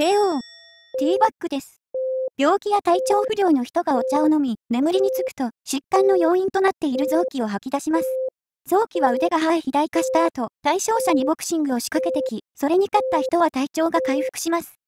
KO。ティーバッグです。病気や体調不良の人がお茶を飲み、眠りにつくと、疾患の要因となっている臓器を吐き出します。臓器は腕が生え肥大化した後、対象者にボクシングを仕掛けてき、それに勝った人は体調が回復します。